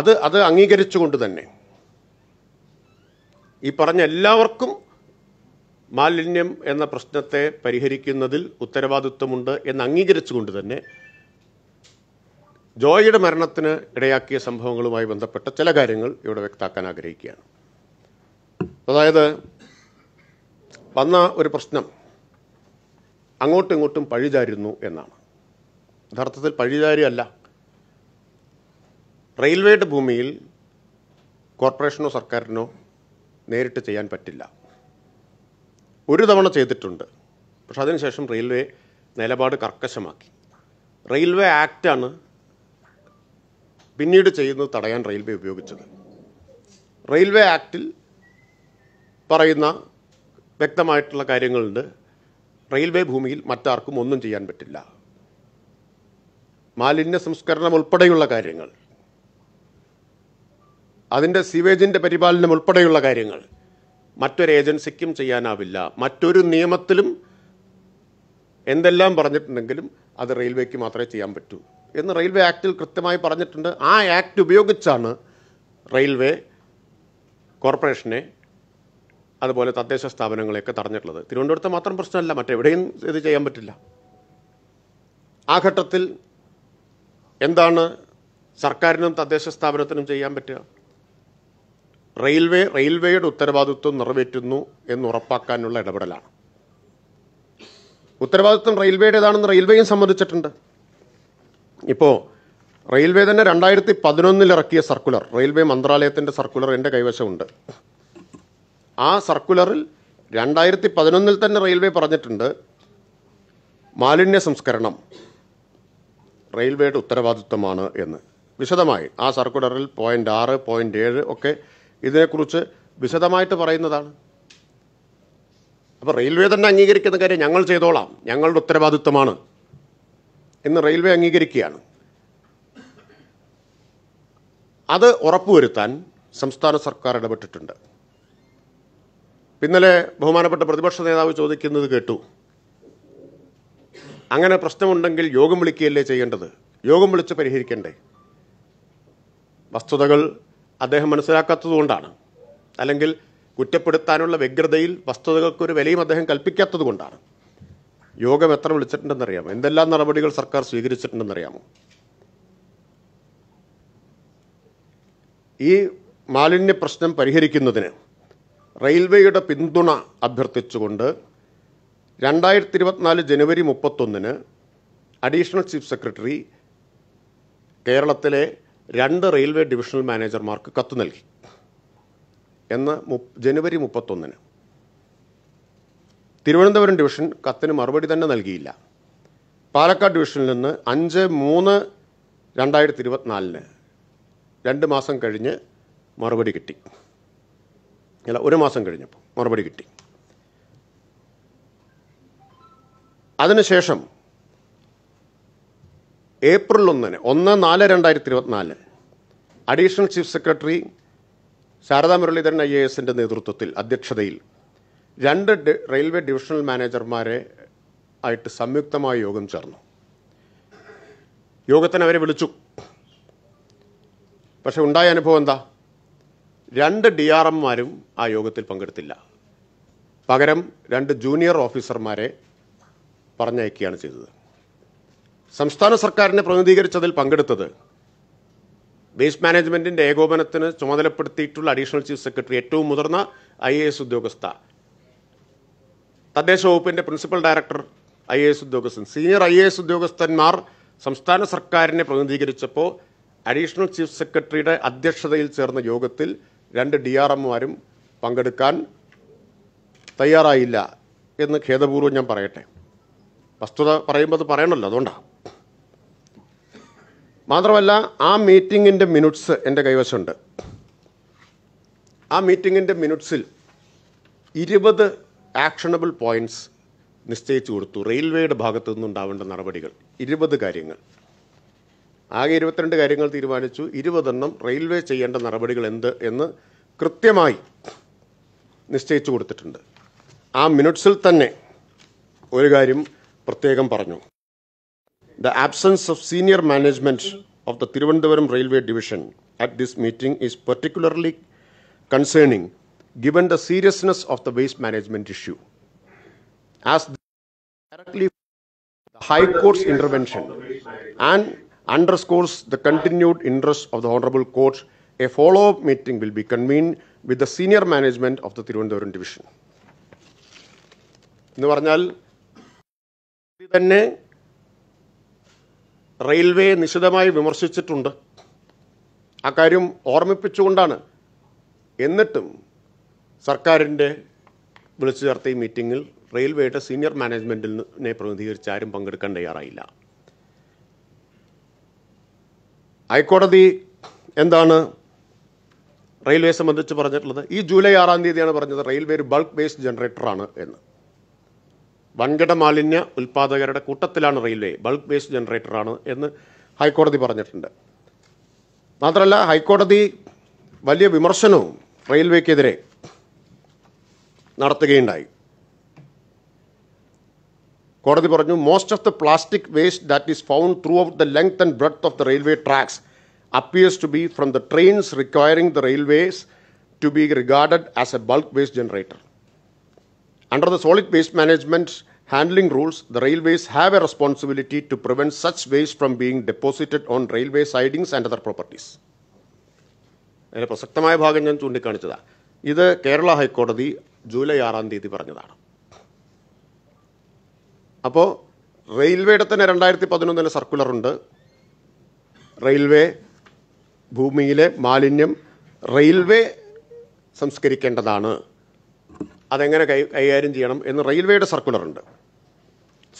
അത് അത് അംഗീകരിച്ചുകൊണ്ട് തന്നെ ഈ പറഞ്ഞ എല്ലാവർക്കും മാലിന്യം എന്ന പ്രശ്നത്തെ പരിഹരിക്കുന്നതിൽ ഉത്തരവാദിത്വമുണ്ട് എന്ന് അംഗീകരിച്ചുകൊണ്ട് തന്നെ ജോയിയുടെ മരണത്തിന് ഇടയാക്കിയ സംഭവങ്ങളുമായി ബന്ധപ്പെട്ട ചില കാര്യങ്ങൾ ഇവിടെ വ്യക്താക്കാൻ ആഗ്രഹിക്കുകയാണ് അതായത് വന്ന ഒരു പ്രശ്നം അങ്ങോട്ടും ഇങ്ങോട്ടും പഴിചാരുന്നു എന്നാണ് യഥാർത്ഥത്തിൽ പഴിചാരിയല്ല റെയിൽവേയുടെ ഭൂമിയിൽ കോർപ്പറേഷനോ സർക്കാരിനോ നേരിട്ട് ചെയ്യാൻ പറ്റില്ല ഒരു തവണ ചെയ്തിട്ടുണ്ട് പക്ഷെ അതിനുശേഷം റെയിൽവേ നിലപാട് കർക്കശമാക്കി റെയിൽവേ ആക്റ്റാണ് പിന്നീട് ചെയ്യുന്നത് തടയാൻ റെയിൽവേ ഉപയോഗിച്ചത് റെയിൽവേ ആക്റ്റിൽ പറയുന്ന വ്യക്തമായിട്ടുള്ള കാര്യങ്ങളുണ്ട് റെയിൽവേ ഭൂമിയിൽ മറ്റാർക്കും ഒന്നും ചെയ്യാൻ പറ്റില്ല മാലിന്യ സംസ്കരണം ഉൾപ്പെടെയുള്ള കാര്യങ്ങൾ അതിൻ്റെ സിവേജിൻ്റെ പരിപാലനം ഉൾപ്പെടെയുള്ള കാര്യങ്ങൾ മറ്റൊരു ഏജൻസിക്കും ചെയ്യാനാവില്ല മറ്റൊരു നിയമത്തിലും എന്തെല്ലാം പറഞ്ഞിട്ടുണ്ടെങ്കിലും അത് റെയിൽവേക്ക് മാത്രമേ ചെയ്യാൻ പറ്റൂ എന്ന് റെയിൽവേ ആക്റ്റിൽ കൃത്യമായി പറഞ്ഞിട്ടുണ്ട് ആ ആക്ട് ഉപയോഗിച്ചാണ് റെയിൽവേ കോർപ്പറേഷനെ അതുപോലെ തദ്ദേശ സ്ഥാപനങ്ങളെയൊക്കെ തടഞ്ഞിട്ടുള്ളത് തിരുവനന്തപുരത്ത് മാത്രം പ്രശ്നമല്ല മറ്റെവിടെയും ഇത് ചെയ്യാൻ പറ്റില്ല ആ ഘട്ടത്തിൽ എന്താണ് സർക്കാരിനും തദ്ദേശ സ്ഥാപനത്തിനും ചെയ്യാൻ പറ്റുക റെയിൽവേ റെയിൽവേയുടെ ഉത്തരവാദിത്വം നിറവേറ്റുന്നു എന്നുറപ്പാക്കാനുള്ള ഇടപെടലാണ് ഉത്തരവാദിത്വം റെയിൽവേയുടേതാണെന്ന് റെയിൽവേയും സമ്മതിച്ചിട്ടുണ്ട് ഇപ്പോൾ റെയിൽവേ തന്നെ രണ്ടായിരത്തി പതിനൊന്നിൽ ഇറക്കിയ സർക്കുലർ റെയിൽവേ മന്ത്രാലയത്തിൻ്റെ സർക്കുലർ എൻ്റെ കൈവശമുണ്ട് ആ സർക്കുലറിൽ രണ്ടായിരത്തി പതിനൊന്നിൽ തന്നെ റെയിൽവേ പറഞ്ഞിട്ടുണ്ട് മാലിന്യ സംസ്കരണം റെയിൽവേയുടെ ഉത്തരവാദിത്വമാണ് എന്ന് വിശദമായി ആ സർക്കുലറിൽ പോയിൻ്റ് ആറ് പോയിൻ്റ് ഏഴ് ഒക്കെ ഇതിനെക്കുറിച്ച് വിശദമായിട്ട് പറയുന്നതാണ് അപ്പോൾ റെയിൽവേ തന്നെ അംഗീകരിക്കുന്ന കാര്യം ഞങ്ങൾ ചെയ്തോളാം ഞങ്ങളുടെ ഉത്തരവാദിത്വമാണ് എന്ന് റെയിൽവേ അംഗീകരിക്കുകയാണ് അത് ഉറപ്പുവരുത്താൻ സംസ്ഥാന സർക്കാർ ഇടപെട്ടിട്ടുണ്ട് ഇന്നലെ ബഹുമാനപ്പെട്ട പ്രതിപക്ഷ നേതാവ് ചോദിക്കുന്നത് കേട്ടു അങ്ങനെ പ്രശ്നമുണ്ടെങ്കിൽ യോഗം വിളിക്കുകയല്ലേ ചെയ്യേണ്ടത് യോഗം വിളിച്ച് പരിഹരിക്കണ്ടേ വസ്തുതകൾ അദ്ദേഹം കൊണ്ടാണ് അല്ലെങ്കിൽ കുറ്റപ്പെടുത്താനുള്ള വ്യഗ്രതയിൽ വസ്തുതകൾക്കൊരു വിലയും അദ്ദേഹം കൽപ്പിക്കാത്തത് കൊണ്ടാണ് യോഗം എത്ര വിളിച്ചിട്ടുണ്ടെന്നറിയാമോ എന്തെല്ലാം നടപടികൾ സർക്കാർ സ്വീകരിച്ചിട്ടുണ്ടെന്നറിയാമോ ഈ മാലിന്യ പ്രശ്നം പരിഹരിക്കുന്നതിന് റെയിൽവേയുടെ പിന്തുണ അഭ്യർത്ഥിച്ചുകൊണ്ട് രണ്ടായിരത്തി ഇരുപത്തിനാല് ജനുവരി മുപ്പത്തൊന്നിന് അഡീഷണൽ ചീഫ് സെക്രട്ടറി കേരളത്തിലെ രണ്ട് റെയിൽവേ ഡിവിഷണൽ മാനേജർമാർക്ക് കത്ത് നൽകി എന്ന് ജനുവരി മുപ്പത്തൊന്നിന് തിരുവനന്തപുരം ഡിവിഷൻ കത്തിന് മറുപടി തന്നെ നൽകിയില്ല പാലക്കാട് ഡിവിഷനിൽ നിന്ന് അഞ്ച് മൂന്ന് രണ്ടായിരത്തി ഇരുപത്തിനാലിന് രണ്ട് മാസം കഴിഞ്ഞ് മറുപടി കിട്ടി അല്ല ഒരു മാസം കഴിഞ്ഞപ്പോൾ മറുപടി കിട്ടി അതിനുശേഷം ഏപ്രിൽ ഒന്നിന് ഒന്ന് നാല് രണ്ടായിരത്തി ഇരുപത്തിനാല് additional chief secretary Sharada Muraleedharan I A എസിൻ്റെ നേതൃത്വത്തിൽ അധ്യക്ഷതയിൽ രണ്ട് റെയിൽവേ ഡിവിഷണൽ മാനേജർമാരെ ആയിട്ട് സംയുക്തമായ യോഗം ചേർന്നു യോഗത്തിന് അവരെ വിളിച്ചു പക്ഷെ ഉണ്ടായ അനുഭവം എന്താ രണ്ട് ഡി ആർ എംമാരും ആ യോഗത്തിൽ പങ്കെടുത്തില്ല പകരം രണ്ട് ജൂനിയർ ഓഫീസർമാരെ പറഞ്ഞയക്കുകയാണ് ചെയ്തത് സംസ്ഥാന സർക്കാരിനെ പ്രതിനിധീകരിച്ചതിൽ പങ്കെടുത്തത് വേസ്റ്റ് മാനേജ്മെൻറ്റിൻ്റെ ഏകോപനത്തിന് ചുമതലപ്പെടുത്തിയിട്ടുള്ള അഡീഷണൽ ചീഫ് സെക്രട്ടറി ഏറ്റവും മുതിർന്ന ഐ എ എസ് ഉദ്യോഗസ്ഥ തദ്ദേശ വകുപ്പിൻ്റെ principal director I A S ഉദ്യോഗസ്ഥൻ സീനിയർ ഐ എ എസ് ഉദ്യോഗസ്ഥന്മാർ സംസ്ഥാന സർക്കാരിനെ പ്രതിനിധീകരിച്ചപ്പോൾ അഡീഷണൽ ചീഫ് സെക്രട്ടറിയുടെ അധ്യക്ഷതയിൽ ചേർന്ന യോഗത്തിൽ രണ്ട് ഡി ആർ എംമാരും പങ്കെടുക്കാൻ തയ്യാറായില്ല എന്ന് ഖേദപൂർവ്വം ഞാൻ പറയട്ടെ വസ്തുത പറയുമ്പോൾ അത് പറയണമല്ലോ അതുകൊണ്ടാണ് മാത്രമല്ല ആ മീറ്റിങ്ങിൻ്റെ മിനിറ്റ്സ് എൻ്റെ കൈവശമുണ്ട് ആ മീറ്റിങ്ങിൻ്റെ മിനിറ്റ്സിൽ ഇരുപത് ആക്ഷണബിൾ പോയിൻറ്റ്സ് നിശ്ചയിച്ചു കൊടുത്തു റെയിൽവേയുടെ ഭാഗത്തു നിന്നുണ്ടാവേണ്ട നടപടികൾ ഇരുപത് കാര്യങ്ങൾ ആകെ ഇരുപത്തിരണ്ട് കാര്യങ്ങൾ തീരുമാനിച്ചു ഇരുപതെണ്ണം റെയിൽവേ ചെയ്യേണ്ട നടപടികൾ എന്ത് എന്ന് കൃത്യമായി നിശ്ചയിച്ചു കൊടുത്തിട്ടുണ്ട് ആ മിനിറ്റ്സിൽ തന്നെ ഒരു കാര്യം പ്രത്യേകം പറഞ്ഞു The absence of senior management of the Tiruvandavaram Railway Division at this meeting is particularly concerning given the seriousness of the waste management issue. As directly the High Court's intervention and underscores the continued interest of the Honorable Court, a follow-up meeting will be convened with the senior management of the Tiruvandavaram Division. Railway നിശിതമായി വിമർശിച്ചിട്ടുണ്ട് അക്കാര്യം ഓർമ്മിപ്പിച്ചുകൊണ്ടാണ് എന്നിട്ടും സർക്കാരിൻ്റെ വിളിച്ചു ചേർത്ത ഈ മീറ്റിങ്ങിൽ റെയിൽവേയുടെ സീനിയർ മാനേജ്മെൻറ്റിനെ പ്രതിനിധീകരിച്ച് ആരും പങ്കെടുക്കാൻ തയ്യാറായില്ല ഹൈക്കോടതി എന്താണ് റെയിൽവേ സംബന്ധിച്ച് പറഞ്ഞിട്ടുള്ളത് ഈ ജൂലൈ ആറാം തീയതിയാണ് പറഞ്ഞത് റെയിൽവേ ഒരു ബൾക്ക് ബേസ്ഡ് ജനറേറ്ററാണ് എന്ന് വൻകിട മാലിന്യ ഉൽപാദകരുടെ കൂട്ടത്തിലാണ് റെയിൽവേ ബൾക്ക് വേസ്റ്റ് ജനറേറ്ററാണ് എന്ന് ഹൈക്കോടതി പറഞ്ഞിട്ടുണ്ട് മാത്രമല്ല ഹൈക്കോടതി വലിയ വിമർശനവും റെയിൽവേക്കെതിരെ നടത്തുകയുണ്ടായി കോടതി പറഞ്ഞു most of the plastic waste that is found throughout the length and breadth of the railway tracks appears to be from the trains requiring the railways to be regarded as a bulk waste generator Under the solid waste management handling rules, the railways have a responsibility to prevent such waste from being deposited on railway sidings and other properties. അതിൻ്റെ പ്രസക്തമായ ഭാഗം ഞാൻ ചൂണ്ടിക്കാണിച്ചതാണ് ഇത് കേരള ഹൈക്കോടതി July ആറാം തീയതി പറഞ്ഞതാണ് അപ്പോൾ റെയിൽവേയുടെ തന്നെ രണ്ടായിരത്തി പതിനൊന്നിലെ സർക്കുലറുണ്ട് റെയിൽവേ ഭൂമിയിലെ മാലിന്യം റെയിൽവേ സംസ്കരിക്കേണ്ടതാണ് അതെങ്ങനെ കൈ കൈകാര്യം ചെയ്യണം എന്ന് റെയിൽവേയുടെ സർക്കുലറുണ്ട്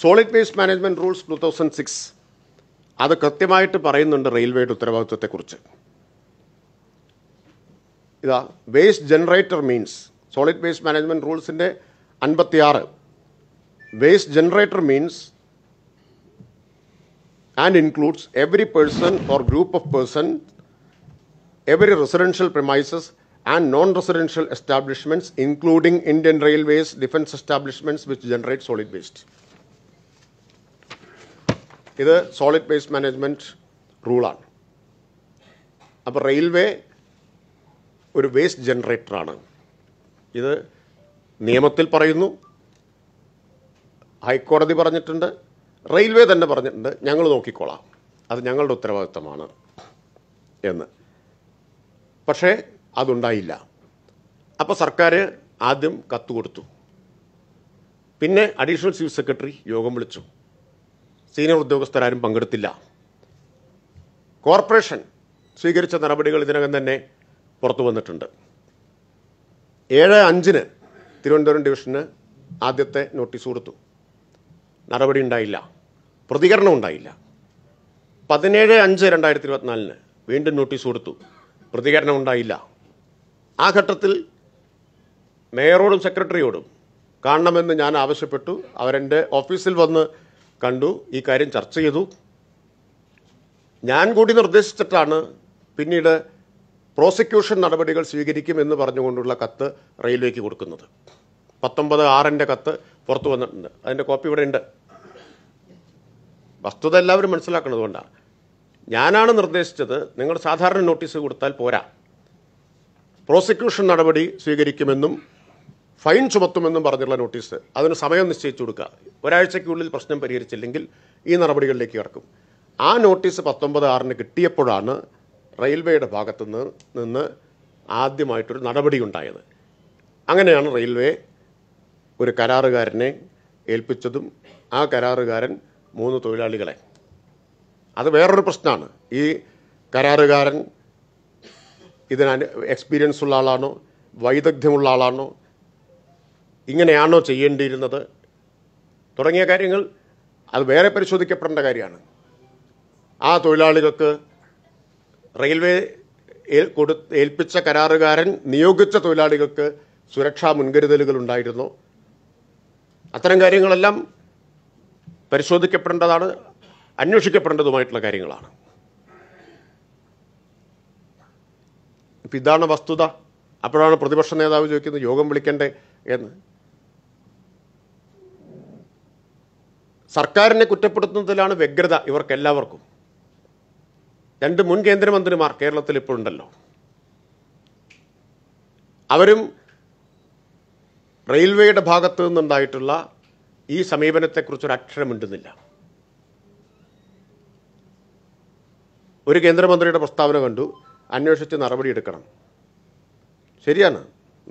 solid waste management rules two thousand six അത് കൃത്യമായിട്ട് പറയുന്നുണ്ട് റെയിൽവേയുടെ ഉത്തരവാദിത്വത്തെക്കുറിച്ച് ഇതാ waste generator means solid waste management റൂൾസിൻ്റെ അൻപത്തിയാറ് waste generator means and includes every person or group of person every residential premises and non-residential establishments, including Indian Railways, defense establishments which generate solid waste. ഇത് solid waste management റൂളാണ് അപ്പോൾ railway ഒരു waste ജനറേറ്ററാണ് ഇത് നിയമത്തിൽ പറയുന്നു ഹൈക്കോടതി പറഞ്ഞിട്ടുണ്ട് railway തന്നെ പറഞ്ഞിട്ടുണ്ട് ഞങ്ങൾ നോക്കിക്കോളാം അത് ഞങ്ങളുടെ ഉത്തരവാദിത്തമാണ് എന്ന് പക്ഷേ അതുണ്ടായില്ല അപ്പോൾ സർക്കാർ ആദ്യം കത്ത് കൊടുത്തു പിന്നെ അഡീഷണൽ ചീഫ് സെക്രട്ടറി യോഗം വിളിച്ചു സീനിയർ ഉദ്യോഗസ്ഥരാരും പങ്കെടുത്തില്ല കോർപ്പറേഷൻ സ്വീകരിച്ച നടപടികൾ ഇതിനകം തന്നെ പുറത്തു വന്നിട്ടുണ്ട് ഏഴ് അഞ്ചിന് തിരുവനന്തപുരം ഡിവിഷന് ആദ്യത്തെ നോട്ടീസ് കൊടുത്തു നടപടി ഉണ്ടായില്ല പ്രതികരണം ഉണ്ടായില്ല പതിനേഴ് അഞ്ച് രണ്ടായിരത്തി ഇരുപത്തിനാലിന് വീണ്ടും നോട്ടീസ് കൊടുത്തു പ്രതികരണം ഉണ്ടായില്ല ആ ഘട്ടത്തിൽ മേയറോടും സെക്രട്ടറിയോടും കാണണമെന്ന് ഞാൻ ആവശ്യപ്പെട്ടു അവരെൻ്റെ ഓഫീസിൽ വന്ന് കണ്ടു ഈ കാര്യം ചർച്ച ചെയ്തു ഞാൻ കൂടി നിർദ്ദേശിച്ചിട്ടാണ് പിന്നീട് പ്രോസിക്യൂഷൻ നടപടികൾ സ്വീകരിക്കുമെന്ന് പറഞ്ഞുകൊണ്ടുള്ള കത്ത് റെയിൽവേക്ക് കൊടുക്കുന്നത് പത്തൊമ്പത് ആറിൻ്റെ കത്ത് പുറത്തു വന്നിട്ടുണ്ട് അതിൻ്റെ കോപ്പി ഇവിടെ ഉണ്ട് വസ്തുത എല്ലാവരും മനസ്സിലാക്കുന്നതുകൊണ്ടാണ് ഞാനാണ് നിർദ്ദേശിച്ചത് നിങ്ങൾ സാധാരണ നോട്ടീസ് കൊടുത്താൽ പോരാ പ്രോസിക്യൂഷൻ നടപടി സ്വീകരിക്കുമെന്നും ഫൈൻ ചുമത്തുമെന്നും പറഞ്ഞുള്ള നോട്ടീസ് അതിന് സമയം നിശ്ചയിച്ചു കൊടുക്കുക ഒരാഴ്ചയ്ക്കുള്ളിൽ പ്രശ്നം പരിഹരിച്ചില്ലെങ്കിൽ ഈ നടപടികളിലേക്ക് കിടക്കും ആ നോട്ടീസ് പത്തൊമ്പത് ആറിന് കിട്ടിയപ്പോഴാണ് റെയിൽവേയുടെ ഭാഗത്തു നിന്ന് ആദ്യമായിട്ടൊരു ഉണ്ടായത് അങ്ങനെയാണ് റെയിൽവേ ഒരു കരാറുകാരനെ ഏൽപ്പിച്ചതും ആ കരാറുകാരൻ മൂന്ന് തൊഴിലാളികളെ അത് വേറൊരു പ്രശ്നമാണ് ഈ കരാറുകാരൻ ഇതിന് എക്സ്പീരിയൻസ് ഉള്ള ആളാണോ വൈദഗ്ധ്യമുള്ള ആളാണോ ഇങ്ങനെയാണോ ചെയ്യേണ്ടിയിരുന്നത് തുടങ്ങിയ കാര്യങ്ങൾ അത് വേറെ പരിശോധിക്കപ്പെടേണ്ട കാര്യമാണ് ആ തൊഴിലാളികൾക്ക് റെയിൽവേ കൊടു ഏൽപ്പിച്ച കരാറുകാരൻ നിയോഗിച്ച തൊഴിലാളികൾക്ക് സുരക്ഷാ മുൻകരുതലുകൾ ഉണ്ടായിരുന്നു അത്തരം കാര്യങ്ങളെല്ലാം പരിശോധിക്കപ്പെടേണ്ടതാണ് അന്വേഷിക്കപ്പെടേണ്ടതുമായിട്ടുള്ള കാര്യങ്ങളാണ് ഇപ്പം ഇതാണ് വസ്തുത അപ്പോഴാണ് പ്രതിപക്ഷ നേതാവ് ചോദിക്കുന്നത് യോഗം വിളിക്കണ്ടേ എന്ന് സർക്കാരിനെ കുറ്റപ്പെടുത്തുന്നതിലാണ് വ്യഗ്രത ഇവർക്കെല്ലാവർക്കും രണ്ട് മുൻ കേന്ദ്രമന്ത്രിമാർ കേരളത്തിൽ ഇപ്പോഴുണ്ടല്ലോ അവരും റെയിൽവേയുടെ ഭാഗത്തു നിന്നുണ്ടായിട്ടുള്ള ഈ സമീപനത്തെക്കുറിച്ചൊരു അക്ഷരം ഉണ്ടുന്നില്ല ഒരു കേന്ദ്രമന്ത്രിയുടെ പ്രസ്താവന കണ്ടു അന്വേഷിച്ച് നടപടിയെടുക്കണം ശരിയാണ്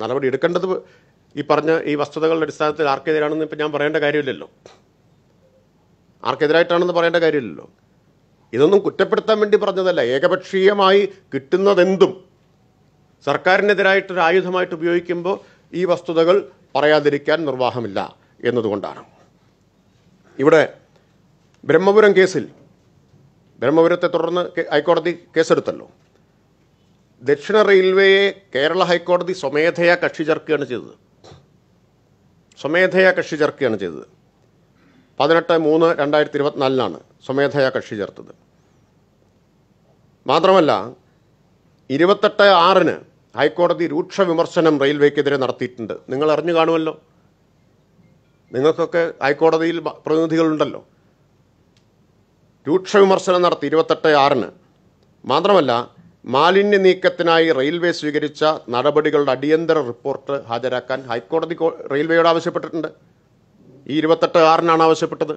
നടപടി എടുക്കേണ്ടത് ഈ പറഞ്ഞ ഈ വസ്തുതകളുടെ അടിസ്ഥാനത്തിൽ ആർക്കെതിരാണെന്ന് ഇപ്പം ഞാൻ പറയേണ്ട കാര്യമില്ലല്ലോ ആർക്കെതിരായിട്ടാണെന്ന് പറയേണ്ട കാര്യമില്ലല്ലോ ഇതൊന്നും കുറ്റപ്പെടുത്താൻ വേണ്ടി പറഞ്ഞതല്ല ഏകപക്ഷീയമായി കിട്ടുന്നതെന്തും സർക്കാരിനെതിരായിട്ടൊരു ആയുധമായിട്ട് ഉപയോഗിക്കുമ്പോൾ ഈ വസ്തുതകൾ പറയാതിരിക്കാൻ നിർവാഹമില്ല എന്നതുകൊണ്ടാണ് ഇവിടെ ബ്രഹ്മപുരം കേസിൽ ബ്രഹ്മപുരത്തെ തുടർന്ന് ഹൈക്കോടതി കേസെടുത്തല്ലോ ദക്ഷിണ റെയിൽവേയെ കേരള ഹൈക്കോടതി സ്വമേധയാ കക്ഷി ചേർക്കുകയാണ് ചെയ്തത് സ്വമേധയാ കക്ഷി ചേർക്കുകയാണ് ചെയ്തത് പതിനെട്ട് മൂന്ന് രണ്ടായിരത്തി ഇരുപത്തിനാലിനാണ് സ്വമേധയാ കക്ഷി ചേർത്തത് മാത്രമല്ല ഇരുപത്തെട്ട് ആറിന് ഹൈക്കോടതി രൂക്ഷ വിമർശനം റെയിൽവേക്കെതിരെ നടത്തിയിട്ടുണ്ട് നിങ്ങൾ അറിഞ്ഞു കാണുമല്ലോ നിങ്ങൾക്കൊക്കെ ഹൈക്കോടതിയിൽ പ്രതിനിധികളുണ്ടല്ലോ രൂക്ഷ വിമർശനം നടത്തി ഇരുപത്തെട്ട് ആറിന് മാത്രമല്ല മാലിന്യ നീക്കത്തിനായി റെയിൽവേ സ്വീകരിച്ച നടപടികളുടെ അടിയന്തര റിപ്പോർട്ട് ഹാജരാക്കാൻ ഹൈക്കോടതി റെയിൽവേയോട് ആവശ്യപ്പെട്ടിട്ടുണ്ട് ഈ ഇരുപത്തെട്ട് ആറിനാണ് ആവശ്യപ്പെട്ടത്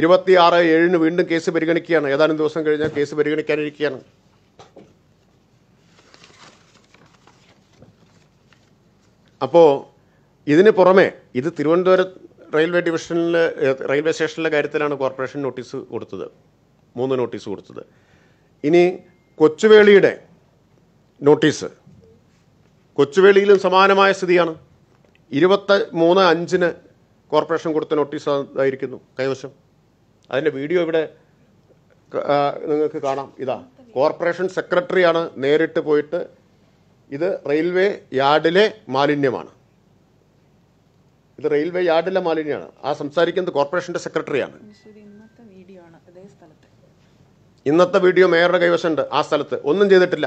ഇരുപത്തി ആറ് ഏഴിന് വീണ്ടും കേസ് പരിഗണിക്കുകയാണ് ഏതാനും ദിവസം കഴിഞ്ഞാൽ കേസ് പരിഗണിക്കാനിരിക്കുകയാണ് അപ്പോൾ ഇതിന് പുറമെ ഇത് തിരുവനന്തപുരം റെയിൽവേ ഡിവിഷനിൽ റെയിൽവേ സ്റ്റേഷനിലെ കാര്യത്തിലാണ് കോർപ്പറേഷൻ നോട്ടീസ് കൊടുത്തത് മൂന്ന് നോട്ടീസ് കൊടുത്തത് ഇനി കൊച്ചുവേളിയുടെ നോട്ടീസ് കൊച്ചുവേളിയിലും സമാനമായ സ്ഥിതിയാണ് ഇരുപത്തി മൂന്ന് അഞ്ചിന് കോർപ്പറേഷൻ കൊടുത്ത നോട്ടീസ് ആയിരിക്കുന്നു കൈവശം അതിൻ്റെ വീഡിയോ ഇവിടെ നിങ്ങൾക്ക് കാണാം ഇതാ കോർപ്പറേഷൻ സെക്രട്ടറിയാണ് നേരിട്ട് പോയിട്ട് ഇത് റെയിൽവേ യാർഡിലെ മാലിന്യമാണ് ഇത് റെയിൽവേ യാർഡിലെ മാലിന്യമാണ് ആ സംസാരിക്കുന്നത് കോർപ്പറേഷൻ്റെ സെക്രട്ടറിയാണ് ഇന്നത്തെ വീഡിയോ മേയറുടെ കൈവശമുണ്ട് ആ സ്ഥലത്ത് ഒന്നും ചെയ്തിട്ടില്ല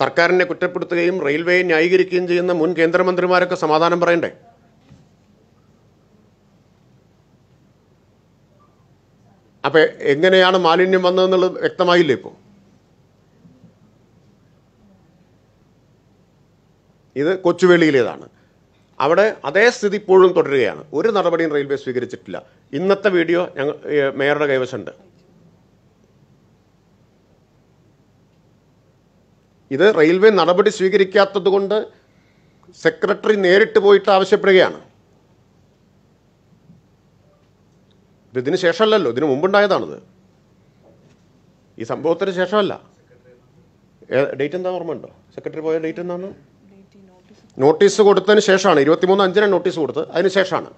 സർക്കാരിനെ കുറ്റപ്പെടുത്തുകയും റെയിൽവേയെ ന്യായീകരിക്കുകയും ചെയ്യുന്ന മുൻ കേന്ദ്രമന്ത്രിമാരൊക്കെ സമാധാനം പറയണ്ടേ അപ്പോൾ എങ്ങനെയാണ് മാലിന്യം വന്നതെന്നുള്ളത് വ്യക്തമായില്ലേ ഇപ്പോ ഇത് കൊച്ചുവേളിയിലേതാണ് അവിടെ അതേ സ്ഥിതി ഇപ്പോഴും തുടരുകയാണ് ഒരു നടപടിയും റെയിൽവേ സ്വീകരിച്ചിട്ടില്ല ഇന്നത്തെ വീഡിയോ ഞങ്ങൾ മേയറുടെ കൈവശമുണ്ട് ഇത് റെയിൽവേ നടപടി സ്വീകരിക്കാത്തത് കൊണ്ട് സെക്രട്ടറി നേരിട്ട് പോയിട്ട് ആവശ്യപ്പെടുകയാണ് ഇതിന് ശേഷമല്ലല്ലോ ഇതിനു മുമ്പുണ്ടായതാണിത് ഈ സംഭവത്തിന് ശേഷമല്ല ഡേറ്റ് എന്താ ഓർമ്മയുണ്ടോ സെക്രട്ടറി പോയ ഡേറ്റ് എന്താണ് നോട്ടീസ് കൊടുത്തതിന് ശേഷമാണ് ഇരുപത്തിമൂന്ന് അഞ്ചിന് നോട്ടീസ് കൊടുത്ത് അതിന് ശേഷമാണ്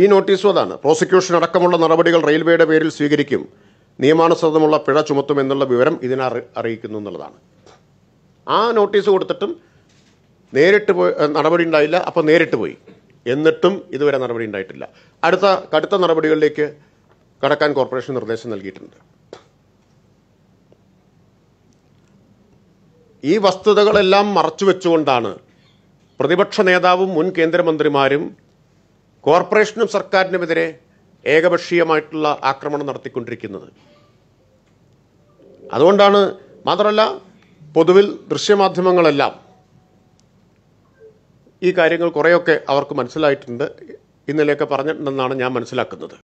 ഈ നോട്ടീസും അതാണ് പ്രോസിക്യൂഷൻ അടക്കമുള്ള നടപടികൾ റെയിൽവേയുടെ പേരിൽ സ്വീകരിക്കും നിയമാനുസൃതമുള്ള പിഴ ചുമത്തുമെന്നുള്ള വിവരം ഇതിനെ അറിയിക്കുന്നു എന്നുള്ളതാണ് ആ നോട്ടീസ് കൊടുത്തിട്ടും നേരിട്ട് പോയി നടപടി ഉണ്ടായില്ല അപ്പോൾ നേരിട്ട് പോയി എന്നിട്ടും ഇതുവരെ നടപടി ഉണ്ടായിട്ടില്ല അടുത്ത കടുത്ത നടപടികളിലേക്ക് കടക്കാൻ കോർപ്പറേഷൻ നിർദ്ദേശം നൽകിയിട്ടുണ്ട് ഈ വസ്തുതകളെല്ലാം മറച്ചു വെച്ചുകൊണ്ടാണ് പ്രതിപക്ഷ നേതാവും മുൻ കേന്ദ്രമന്ത്രിമാരും കോർപ്പറേഷനും സർക്കാരിനുമെതിരെ ഏകപക്ഷീയമായിട്ടുള്ള ആക്രമണം നടത്തിക്കൊണ്ടിരിക്കുന്നത് അതുകൊണ്ടാണ് മാത്രമല്ല പൊതുവിൽ ദൃശ്യമാധ്യമങ്ങളെല്ലാം ഈ കാര്യങ്ങൾ കുറേയൊക്കെ അവർക്ക് മനസ്സിലായിട്ടുണ്ട് ഇന്നലെയൊക്കെ പറഞ്ഞിട്ടുണ്ടെന്നാണ് ഞാൻ മനസ്സിലാക്കുന്നത്